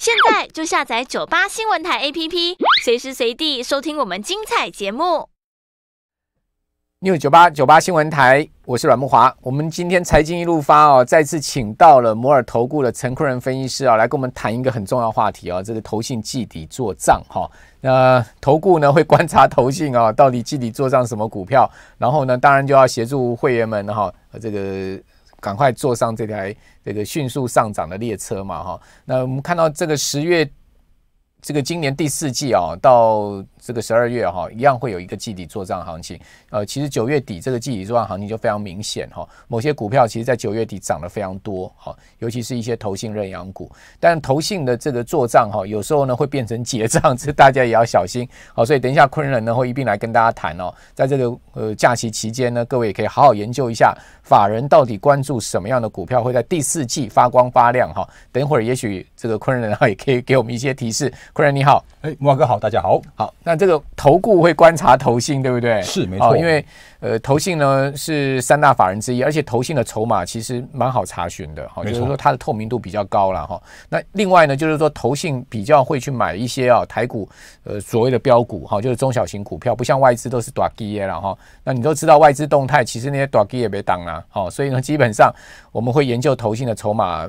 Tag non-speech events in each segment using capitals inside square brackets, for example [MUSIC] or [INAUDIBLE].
现在就下载九八新闻台 APP，随时随地收听我们精彩节目。New 九八九八新闻台，我是阮木华。我们今天财经一路发哦，再次请到了摩尔投顾的陈坤仁分析师啊，来跟我们谈一个很重要话题啊，这个投信绩底做账哈。那投顾呢会观察投信啊到底绩底做账什么股票，然后呢当然就要协助会员们哈，这个赶快坐上这台。这个迅速上涨的列车嘛，哈，那我们看到这个十月，这个今年第四季啊，到。这个十二月哈，一样会有一个季底做账行情。呃，其实九月底这个季底做账行情就非常明显哈。某些股票其实，在九月底涨得非常多哈，尤其是一些投信认养股。但投信的这个做账哈，有时候呢会变成结账，这大家也要小心。好，所以等一下坤人呢会一并来跟大家谈哦。在这个呃假期期间呢，各位也可以好好研究一下法人到底关注什么样的股票会在第四季发光发亮哈。等会儿也许这个坤人呢也可以给我们一些提示。坤人你好，哎，木哥好，大家好好。那这个投顾会观察投信，对不对？是，没错，因为呃，投信呢是三大法人之一，而且投信的筹码其实蛮好查询的，好，就是说它的透明度比较高了哈。那另外呢，就是说投信比较会去买一些啊台股呃所谓的标股哈，就是中小型股票，不像外资都是短基业了哈。那你都知道外资动态，其实那些短基也被挡了，好，所以呢，基本上我们会研究投信的筹码。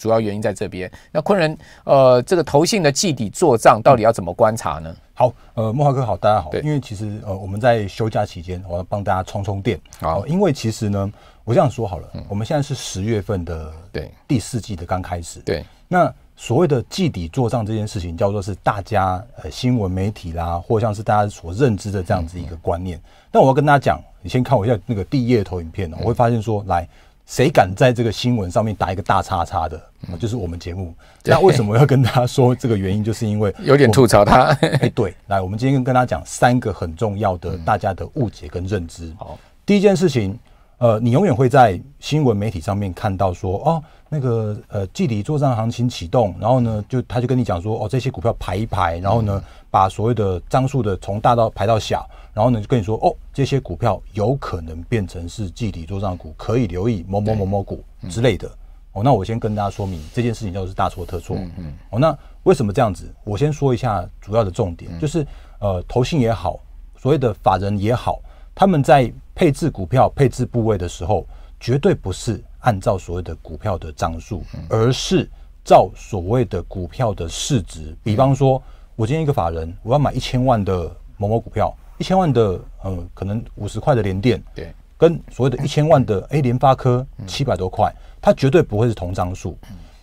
主要原因在这边。那昆仑，呃，这个投信的季底做账到底要怎么观察呢？好，呃，莫华哥好，大家好。因为其实呃，我们在休假期间，我要帮大家充充电。好，因为其实呢，我这样说好了，我们现在是十月份的对第四季的刚开始。对，那所谓的季底做账这件事情，叫做是大家呃新闻媒体啦，或像是大家所认知的这样子一个观念。但我要跟大家讲，你先看我一下那个第一页投影片，我会发现说来。谁敢在这个新闻上面打一个大叉叉的？嗯，就是我们节目。那为什么要跟他说这个原因？就是因为 [LAUGHS] 有点吐槽他。哎，对，来，我们今天跟他讲三个很重要的大家的误解跟认知。好，第一件事情，呃，你永远会在新闻媒体上面看到说，哦，那个呃，具体作战行情启动，然后呢，就他就跟你讲说，哦，这些股票排一排，然后呢，把所谓的张数的从大到排到小。然后呢，就跟你说哦，这些股票有可能变成是计底做账股，可以留意某某某某股之类的。哦，那我先跟大家说明这件事情，就是大错特错。嗯嗯。哦，那为什么这样子？我先说一下主要的重点，就是呃，投信也好，所谓的法人也好，他们在配置股票配置部位的时候，绝对不是按照所谓的股票的账数，而是照所谓的股票的市值。比方说，我今天一个法人，我要买一千万的某某股票。一千万的，呃，可能五十块的联电，对，跟所谓的一千万的 A 联发科七百多块，它绝对不会是同张数。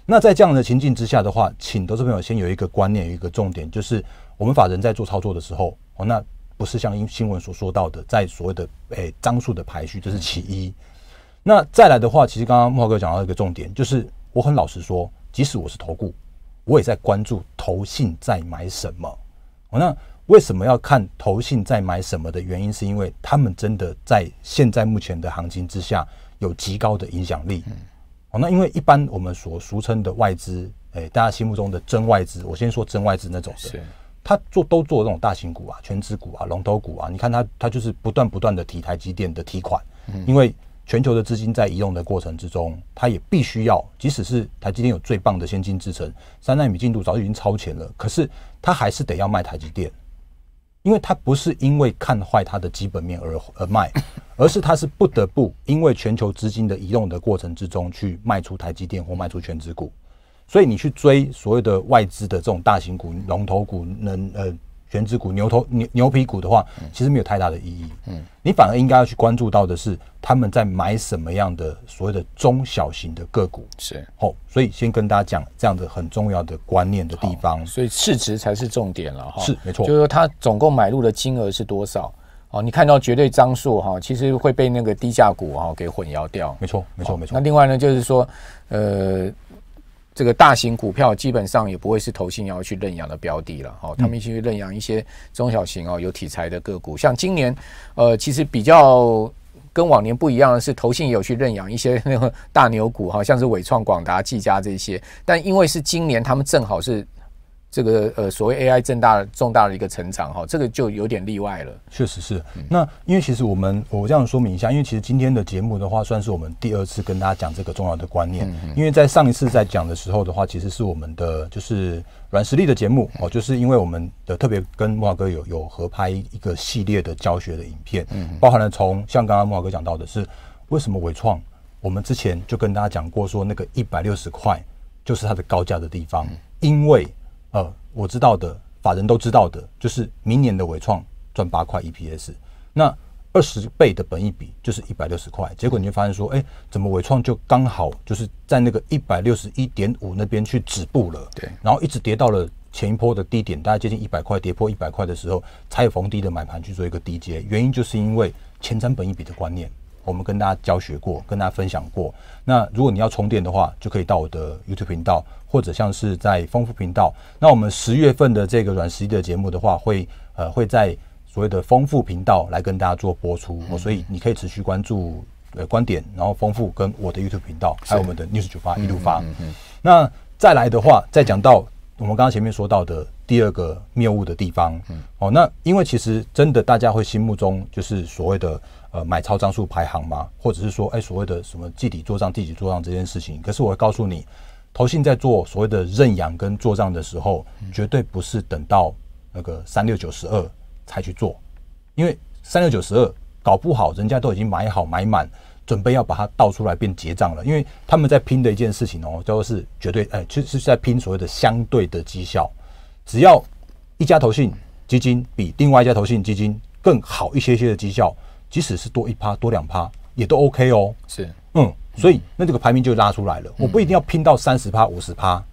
那在这样的情境之下的话，请投资朋友先有一个观念，有一个重点，就是我们法人在做操作的时候，哦，那不是像新闻所说到的，在所谓的诶张数的排序，这是其一。那再来的话，其实刚刚莫哥讲到一个重点，就是我很老实说，即使我是投顾，我也在关注投信在买什么。哦，那。为什么要看投信在买什么的原因，是因为他们真的在现在目前的行情之下有极高的影响力。哦，那因为一般我们所俗称的外资，哎，大家心目中的真外资，我先说真外资那种的，他做都做这种大型股啊、全资股啊、龙头股啊。你看他，他就是不断不断的提台积电的提款，因为全球的资金在移动的过程之中，他也必须要，即使是台积电有最棒的先进制程，三纳米进度早已经超前了，可是他还是得要卖台积电。因为他不是因为看坏它的基本面而而卖，[LAUGHS] 而是他是不得不因为全球资金的移动的过程之中去卖出台积电或卖出全资股，所以你去追所有的外资的这种大型股、龙头股，能呃。全指股、牛头牛牛皮股的话，其实没有太大的意义。嗯，你反而应该要去关注到的是，他们在买什么样的所谓的中小型的个股。是，哦，所以先跟大家讲这样的很重要的观念的地方。所以市值才是重点了哈。是，没错，就是说它总共买入的金额是多少？哦，你看到绝对张数哈，其实会被那个低价股哈给混淆掉。没错，没错，没错。那另外呢，就是说，呃。这个大型股票基本上也不会是投信要去认养的标的了，哈，他们一起去认养一些中小型哦有题材的个股，像今年，呃，其实比较跟往年不一样的是，投信也有去认养一些那大牛股，哈，像是伟创、广达、技嘉这些，但因为是今年，他们正好是。这个呃，所谓 AI 正大重大的一个成长哈，这个就有点例外了。确实是。那因为其实我们我这样说明一下，因为其实今天的节目的话，算是我们第二次跟大家讲这个重要的观念。因为在上一次在讲的时候的话，其实是我们的就是软实力的节目哦，就是因为我们的特别跟木华哥有有合拍一个系列的教学的影片，嗯、包含了从像刚刚木华哥讲到的是为什么伟创，我们之前就跟大家讲过说那个一百六十块就是它的高价的地方，因为。呃，我知道的，法人都知道的，就是明年的伟创赚八块 EPS，那二十倍的本益比就是一百六十块。结果你就发现说，哎，怎么伟创就刚好就是在那个一百六十一点五那边去止步了？对，然后一直跌到了前一波的低点，大概接近一百块，跌破一百块的时候，才有逢低的买盘去做一个低阶。原因就是因为前瞻本益比的观念。我们跟大家教学过，跟大家分享过。那如果你要充电的话，就可以到我的 YouTube 频道，或者像是在丰富频道。那我们十月份的这个软实力的节目的话，会呃会在所谓的丰富频道来跟大家做播出。所以你可以持续关注呃观点，然后丰富跟我的 YouTube 频道，还有我们的 news 九八一路发。那再来的话，再讲到我们刚刚前面说到的第二个谬误的地方。嗯，哦，那因为其实真的大家会心目中就是所谓的。呃，买超张数排行吗？或者是说，哎，所谓的什么具体做账、自己做账这件事情？可是我会告诉你，投信在做所谓的认养跟做账的时候，绝对不是等到那个三六九十二才去做，因为三六九十二搞不好人家都已经买好买满，准备要把它倒出来变结账了。因为他们在拼的一件事情哦，就是绝对哎，就是在拼所谓的相对的绩效。只要一家投信基金比另外一家投信基金更好一些些的绩效。即使是多一趴、多两趴，也都 OK 哦。是，嗯，所以那这个排名就拉出来了。我不一定要拼到三十趴、五十趴，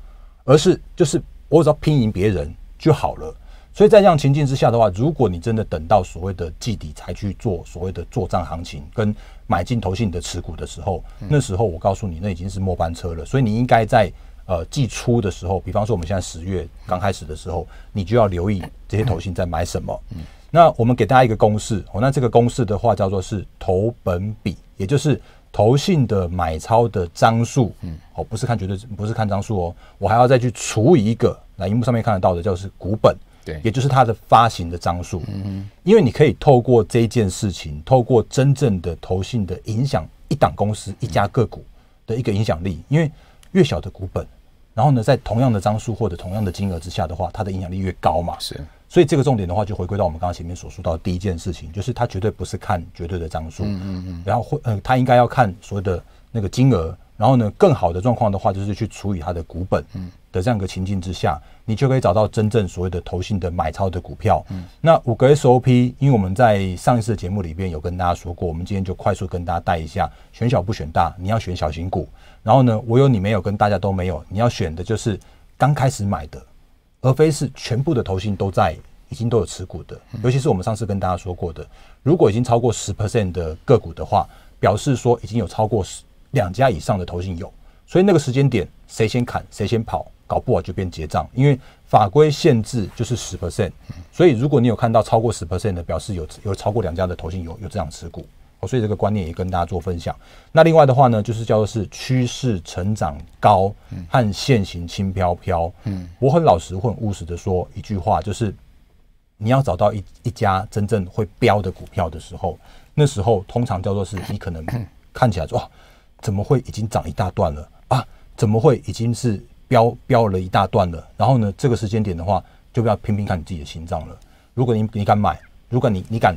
而是就是我只要拼赢别人就好了。所以在这样情境之下的话，如果你真的等到所谓的季底才去做所谓的做账行情跟买进投信的持股的时候，那时候我告诉你，那已经是末班车了。所以你应该在呃季初的时候，比方说我们现在十月刚开始的时候，你就要留意这些头型在买什么。嗯。那我们给大家一个公式哦，那这个公式的话叫做是投本比，也就是投信的买超的张数，嗯，哦，不是看绝对，不是看张数哦，我还要再去除以一个，那荧幕上面看得到的，叫是股本，对，也就是它的发行的张数，嗯嗯，因为你可以透过这件事情，透过真正的投信的影响一档公司一家个股的一个影响力，因为越小的股本，然后呢，在同样的张数或者同样的金额之下的话，它的影响力越高嘛，是。所以这个重点的话，就回归到我们刚刚前面所说到第一件事情，就是它绝对不是看绝对的张数，嗯嗯嗯，然后会呃，他应该要看所有的那个金额，然后呢，更好的状况的话，就是去除以它的股本，嗯，的这样一个情境之下，你就可以找到真正所谓的投信的买超的股票。嗯，那五个 SOP，因为我们在上一次节目里边有跟大家说过，我们今天就快速跟大家带一下：选小不选大，你要选小型股。然后呢，我有你没有，跟大家都没有，你要选的就是刚开始买的。而非是全部的头型都在已经都有持股的，尤其是我们上次跟大家说过的，如果已经超过十 percent 的个股的话，表示说已经有超过两家以上的头型有，所以那个时间点谁先砍谁先跑，搞不好就变结账，因为法规限制就是十 percent，所以如果你有看到超过十 percent 的，表示有有超过两家的头型有有这样持股。所以这个观念也跟大家做分享。那另外的话呢，就是叫做是趋势成长高和现型轻飘飘。嗯，我很老实、很务实的说一句话，就是你要找到一一家真正会标的股票的时候，那时候通常叫做是，你可能 [COUGHS] 看起来说哇，怎么会已经涨一大段了啊？怎么会已经是飙飙了一大段了？然后呢，这个时间点的话，就不要拼命看你自己的心脏了。如果你你敢买，如果你你敢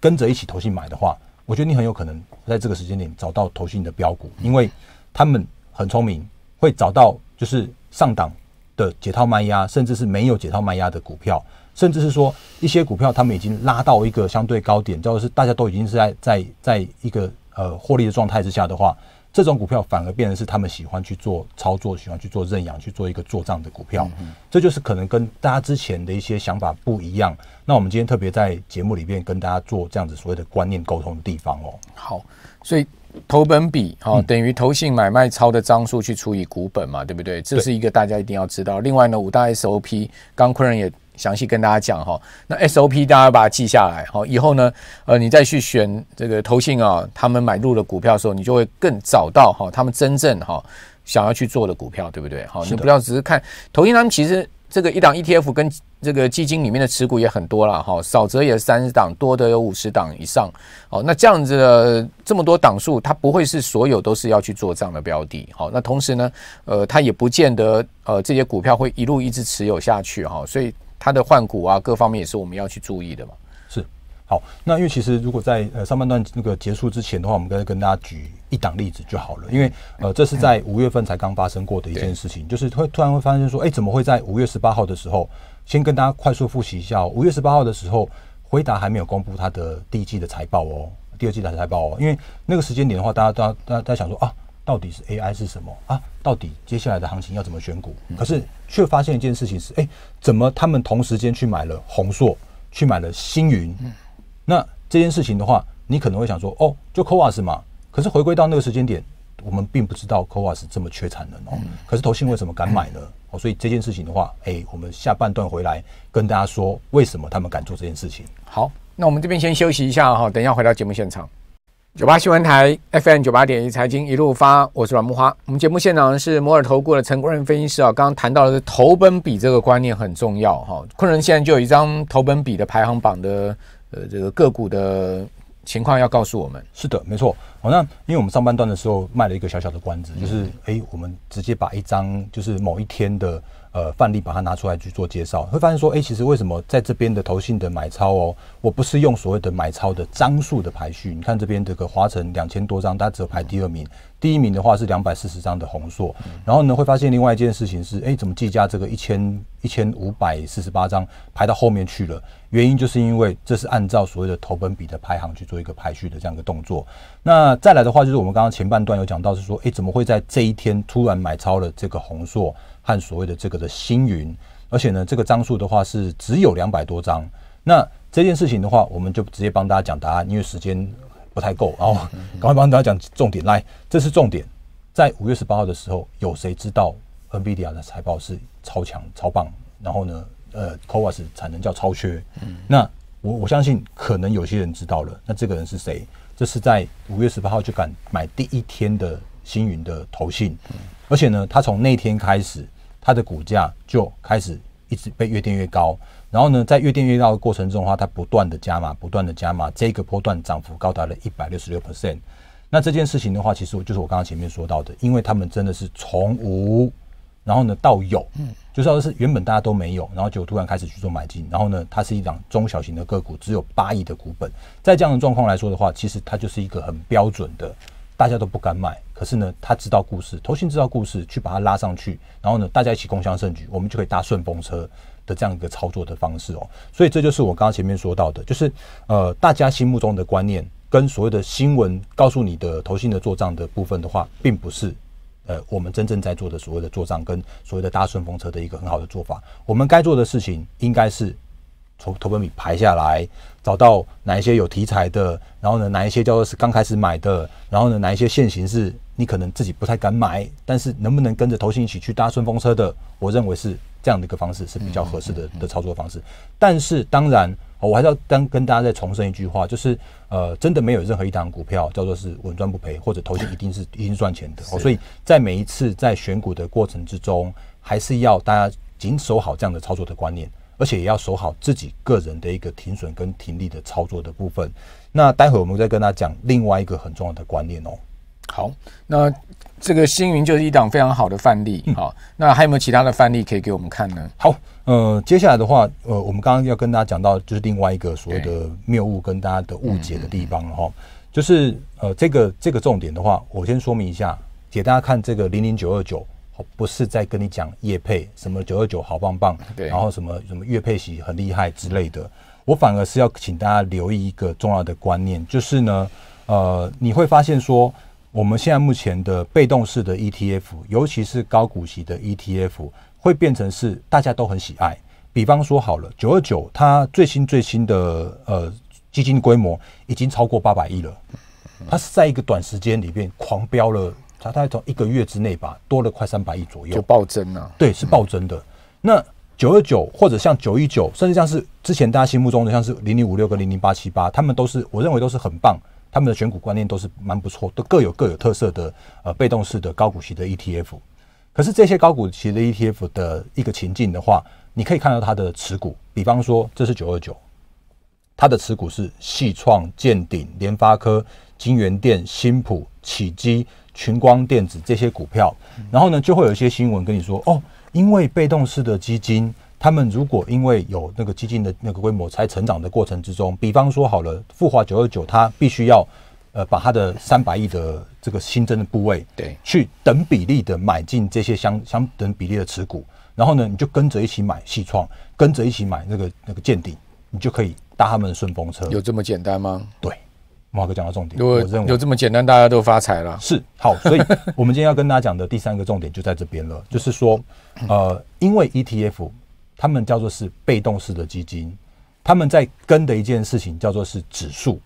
跟着一起投信去买的话，我觉得你很有可能在这个时间点找到投信的标股，因为他们很聪明，会找到就是上档的解套卖压，甚至是没有解套卖压的股票，甚至是说一些股票他们已经拉到一个相对高点，就是大家都已经是在在在一个呃获利的状态之下的话。这种股票反而变成是他们喜欢去做操作，喜欢去做认养，去做一个做账的股票，这就是可能跟大家之前的一些想法不一样。那我们今天特别在节目里面跟大家做这样子所谓的观念沟通的地方哦。好，所以投本比哦等于投信买卖超的张数去除以股本嘛，对不对？这是一个大家一定要知道。另外呢，五大 SOP，刚坤人也。详细跟大家讲哈，那 SOP 大家把它记下来好，以后呢，呃，你再去选这个投信啊，他们买入的股票的时候，你就会更找到哈，他们真正哈想要去做的股票，对不对？好，你不要只是看投信他们其实这个一档 ETF 跟这个基金里面的持股也很多了哈，少则也三十档，多的有五十档以上。好，那这样子的这么多档数，它不会是所有都是要去做这样的标的。好，那同时呢，呃，它也不见得呃这些股票会一路一直持有下去哈，所以。它的换股啊，各方面也是我们要去注意的嘛。是，好，那因为其实如果在呃上半段那个结束之前的话，我们再跟大家举一档例子就好了。因为呃这是在五月份才刚发生过的一件事情，就是会突然会发现说，哎，怎么会在五月十八号的时候？先跟大家快速复习一下，五月十八号的时候，回答还没有公布它的第一季的财报哦，第二季的财报哦，因为那个时间点的话，大家大大家想说啊。到底是 AI 是什么啊？到底接下来的行情要怎么选股？可是却发现一件事情是：哎，怎么他们同时间去买了红硕，去买了星云？那这件事情的话，你可能会想说：哦，就 c o a s 嘛。可是回归到那个时间点，我们并不知道 c o a s 这么缺产能哦。可是投信为什么敢买呢？哦，所以这件事情的话，哎，我们下半段回来跟大家说为什么他们敢做这件事情。好，那我们这边先休息一下哈，等一下回到节目现场。九八新闻台 FM 九八点一财经一路发，我是阮木花。我们节目现场是摩尔投顾的陈国仁分析师啊，刚刚谈到的是投本比这个观念很重要哈。昆仁现在就有一张投本比的排行榜的呃这个个股的情况要告诉我们。是的，没错。好，那因为我们上半段的时候卖了一个小小的关子，就是哎，我们直接把一张就是某一天的。呃，范例把它拿出来去做介绍，会发现说，哎，其实为什么在这边的投信的买超哦，我不是用所谓的买超的张数的排序，你看这边这个华晨两千多张，它只有排第二名，第一名的话是两百四十张的红硕，然后呢，会发现另外一件事情是，哎，怎么计价这个一千一千五百四十八张排到后面去了？原因就是因为这是按照所谓的投本比的排行去做一个排序的这样一个动作。那再来的话，就是我们刚刚前半段有讲到是说，哎，怎么会在这一天突然买超了这个红硕？和所谓的这个的星云，而且呢，这个张数的话是只有两百多张。那这件事情的话，我们就直接帮大家讲答案，因为时间不太够后赶快帮大家讲重点。来，这是重点，在五月十八号的时候，有谁知道 NVIDIA 的财报是超强、超棒？然后呢，呃，COAS 产能叫超缺。那我我相信可能有些人知道了。那这个人是谁？这是在五月十八号就敢买第一天的星云的投信，而且呢，他从那天开始。它的股价就开始一直被越垫越高，然后呢，在越垫越高的过程中的话，它不断的加码，不断的加码，这个波段涨幅高达了一百六十六 percent。那这件事情的话，其实我就是我刚刚前面说到的，因为他们真的是从无，然后呢到有，嗯，就是说是原本大家都没有，然后就突然开始去做买进，然后呢，它是一档中小型的个股，只有八亿的股本，在这样的状况来说的话，其实它就是一个很标准的。大家都不敢买，可是呢，他知道故事，投信知道故事，去把它拉上去，然后呢，大家一起共享盛举，我们就可以搭顺风车的这样一个操作的方式哦。所以这就是我刚刚前面说到的，就是呃，大家心目中的观念跟所谓的新闻告诉你的投信的做账的部分的话，并不是呃我们真正在做的所谓的做账跟所谓的搭顺风车的一个很好的做法。我们该做的事情应该是。从投本比排下来，找到哪一些有题材的，然后呢，哪一些叫做是刚开始买的，然后呢，哪一些现行是你可能自己不太敢买，但是能不能跟着投信一起去搭顺风车的？我认为是这样的一个方式是比较合适的的操作方式。但是当然，我还是要当跟大家再重申一句话，就是呃，真的没有任何一档股票叫做是稳赚不赔，或者投信一定是 [LAUGHS] 一定赚钱的。哦，所以在每一次在选股的过程之中，还是要大家谨守好这样的操作的观念。而且也要守好自己个人的一个停损跟停利的操作的部分。那待会我们再跟大家讲另外一个很重要的观念哦。好，那这个星云就是一档非常好的范例。好，那还有没有其他的范例可以给我们看呢？好，呃，接下来的话，呃，我们刚刚要跟大家讲到就是另外一个所谓的谬误跟大家的误解的地方了哈。就是呃，这个这个重点的话，我先说明一下，给大家看这个零零九二九。不是在跟你讲叶配什么九二九好棒棒，然后什么什么月配喜很厉害之类的，我反而是要请大家留意一个重要的观念，就是呢，呃，你会发现说，我们现在目前的被动式的 ETF，尤其是高股息的 ETF，会变成是大家都很喜爱。比方说好了，九二九它最新最新的呃基金规模已经超过八百亿了，它是在一个短时间里面狂飙了。它概从一个月之内吧，多了快三百亿左右，就暴增了。对，是暴增的。那九二九或者像九一九，甚至像是之前大家心目中的像是零零五六跟零零八七八，他们都是我认为都是很棒，他们的选股观念都是蛮不错，都各有各有特色的呃被动式的高股息的 ETF。可是这些高股息的 ETF 的一个情境的话，你可以看到它的持股，比方说这是九二九，它的持股是系创、建鼎、联发科、金源电、新普、启基。群光电子这些股票，然后呢，就会有一些新闻跟你说，哦，因为被动式的基金，他们如果因为有那个基金的那个规模才成长的过程之中，比方说好了，富华九二九，它必须要呃把它的三百亿的这个新增的部位，对，去等比例的买进这些相相等比例的持股，然后呢，你就跟着一起买细创，跟着一起买那个那个见底，你就可以搭他们的顺风车，有这么简单吗？对。华哥讲到重点，我认为有这么简单，大家都发财了。是好，所以 [LAUGHS] 我们今天要跟大家讲的第三个重点就在这边了，[LAUGHS] 就是说，呃，因为 ETF 他们叫做是被动式的基金，他们在跟的一件事情叫做是指数，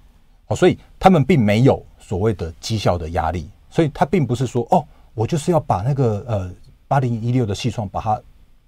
哦，所以他们并没有所谓的绩效的压力，所以他并不是说哦，我就是要把那个呃八零一六的系创把它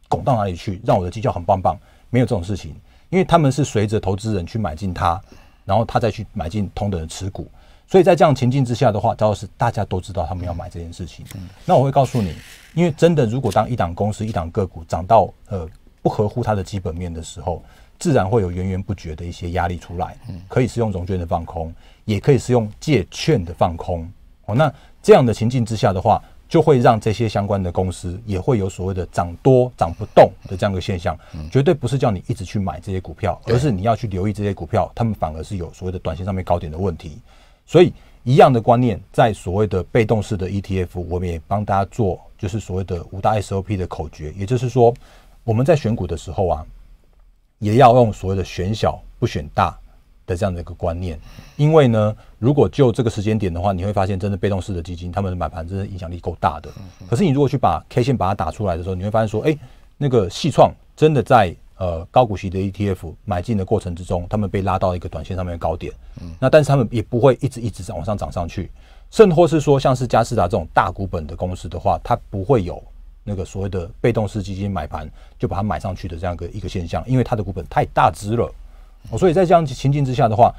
拱到哪里去，让我的绩效很棒棒，没有这种事情，因为他们是随着投资人去买进它。然后他再去买进同等的持股，所以在这样情境之下的话，倒是大家都知道他们要买这件事情，那我会告诉你，因为真的如果当一档公司一档个股涨到呃不合乎它的基本面的时候，自然会有源源不绝的一些压力出来，可以是用融券的放空，也可以是用借券的放空。哦，那这样的情境之下的话。就会让这些相关的公司也会有所谓的涨多涨不动的这样一个现象，绝对不是叫你一直去买这些股票，而是你要去留意这些股票，他们反而是有所谓的短线上面高点的问题。所以一样的观念，在所谓的被动式的 ETF，我们也帮大家做，就是所谓的五大 SOP 的口诀，也就是说我们在选股的时候啊，也要用所谓的选小不选大。的这样的一个观念，因为呢，如果就这个时间点的话，你会发现，真的被动式的基金，他们的买盘真的影响力够大的。可是你如果去把 K 线把它打出来的时候，你会发现说，哎，那个细创真的在呃高股息的 ETF 买进的过程之中，他们被拉到一个短线上面的高点。那但是他们也不会一直一直涨往上涨上去，甚或是说像是嘉士达这种大股本的公司的话，它不会有那个所谓的被动式基金买盘就把它买上去的这样一个一个现象，因为它的股本太大只了。哦，所以在这样情境之下的话，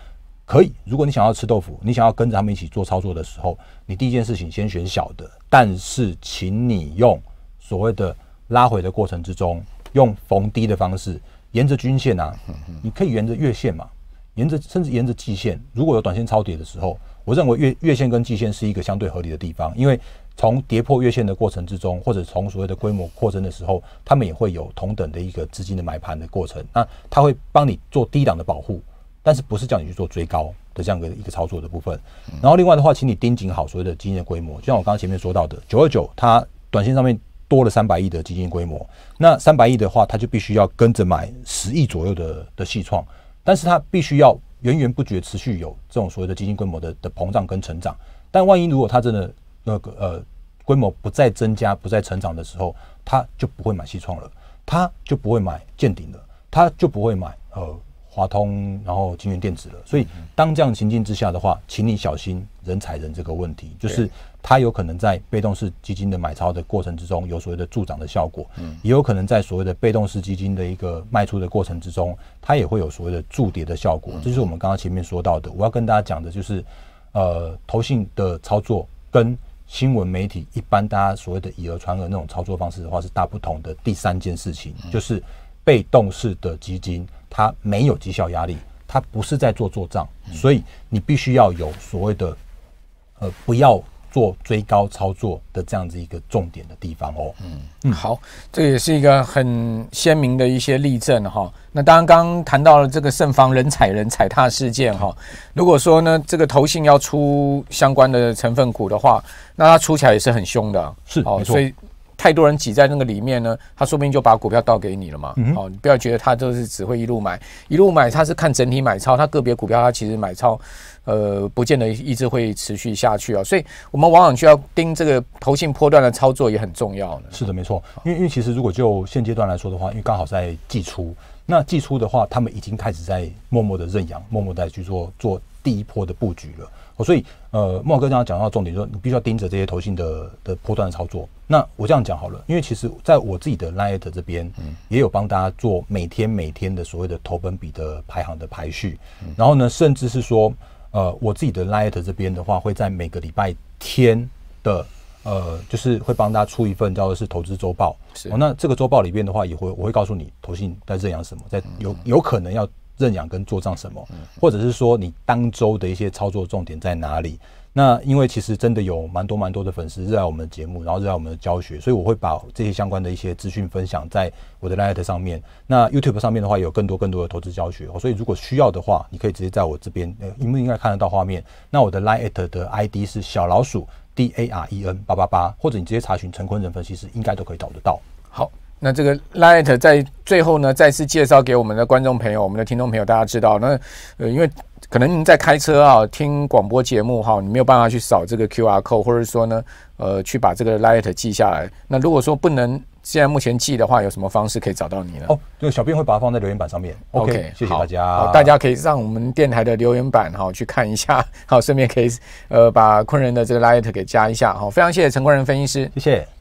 可以。如果你想要吃豆腐，你想要跟着他们一起做操作的时候，你第一件事情先选小的，但是请你用所谓的拉回的过程之中，用逢低的方式，沿着均线啊，[LAUGHS] 你可以沿着月线嘛，沿着甚至沿着季线，如果有短线超跌的时候，我认为月月线跟季线是一个相对合理的地方，因为。从跌破月线的过程之中，或者从所谓的规模扩增的时候，他们也会有同等的一个资金的买盘的过程。那他会帮你做低档的保护，但是不是叫你去做追高的这样的一个操作的部分。然后另外的话，请你盯紧好所谓的基金的规模，就像我刚刚前面说到的，九二九它短线上面多了三百亿的基金规模，那三百亿的话，它就必须要跟着买十亿左右的的系创，但是它必须要源源不绝持续有这种所谓的基金规模的的膨胀跟成长。但万一如果它真的，那个呃，规模不再增加、不再成长的时候，他就不会买西创了，他就不会买建鼎了，他就不会买呃华通，然后金源电子了。所以当这样情境之下的话，请你小心人踩人这个问题，就是他有可能在被动式基金的买超的过程之中，有所谓的助长的效果；，也有可能在所谓的被动式基金的一个卖出的过程之中，它也会有所谓的助跌的效果。这是我们刚刚前面说到的。我要跟大家讲的就是，呃，投信的操作跟新闻媒体一般大家所谓的以讹传讹那种操作方式的话是大不同的。第三件事情就是被动式的基金，它没有绩效压力，它不是在做做账，所以你必须要有所谓的，呃，不要。做追高操作的这样子一个重点的地方哦，嗯嗯，好，这也是一个很鲜明的一些例证哈。那当然，刚刚谈到了这个盛方人踩人踩踏事件哈。如果说呢，这个投信要出相关的成分股的话，那它出起来也是很凶的，是哦。所以太多人挤在那个里面呢，他说不定就把股票倒给你了嘛。哦，你不要觉得他就是只会一路买一路买，他是看整体买超，他个别股票他其实买超。呃，不见得一直会持续下去啊，所以我们往往需要盯这个投信波段的操作也很重要呢。是的，没错，因为因为其实如果就现阶段来说的话，因为刚好在季初，那季初的话，他们已经开始在默默的认养，默默的去做做第一波的布局了。所以，呃，莫哥刚刚讲到重点，说你必须要盯着这些投信的的波段的操作。那我这样讲好了，因为其实在我自己的 l i t 这边，嗯，也有帮大家做每天每天的所谓的投本比的排行的排序，然后呢，甚至是说。呃，我自己的 Light 这边的话，会在每个礼拜天的，呃，就是会帮大家出一份叫做是投资周报。是。那这个周报里边的话，也会我会告诉你，投信在认养什么，在有有可能要认养跟做账什么，或者是说你当周的一些操作重点在哪里。那因为其实真的有蛮多蛮多的粉丝热爱我们的节目，然后热爱我们的教学，所以我会把这些相关的一些资讯分享在我的 l i g e t 上面。那 YouTube 上面的话，有更多更多的投资教学，所以如果需要的话，你可以直接在我这边。呃，应不应该看得到画面？那我的 l i g e t 的 ID 是小老鼠 D A R E N 八八八，或者你直接查询陈坤仁分析师，应该都可以找得到。好。那这个 Light 在最后呢，再次介绍给我们的观众朋友、我们的听众朋友。大家知道，那呃，因为可能您在开车啊，听广播节目哈，你没有办法去扫这个 QR code，或者说呢，呃，去把这个 Light 记下来。那如果说不能现在目前记的话，有什么方式可以找到你呢？哦，就小编会把它放在留言板上面。OK，谢谢大家。大家可以上我们电台的留言板哈，去看一下。好，顺便可以呃把坤仁的这个 Light 给加一下。好，非常谢谢陈坤仁分析师。谢谢。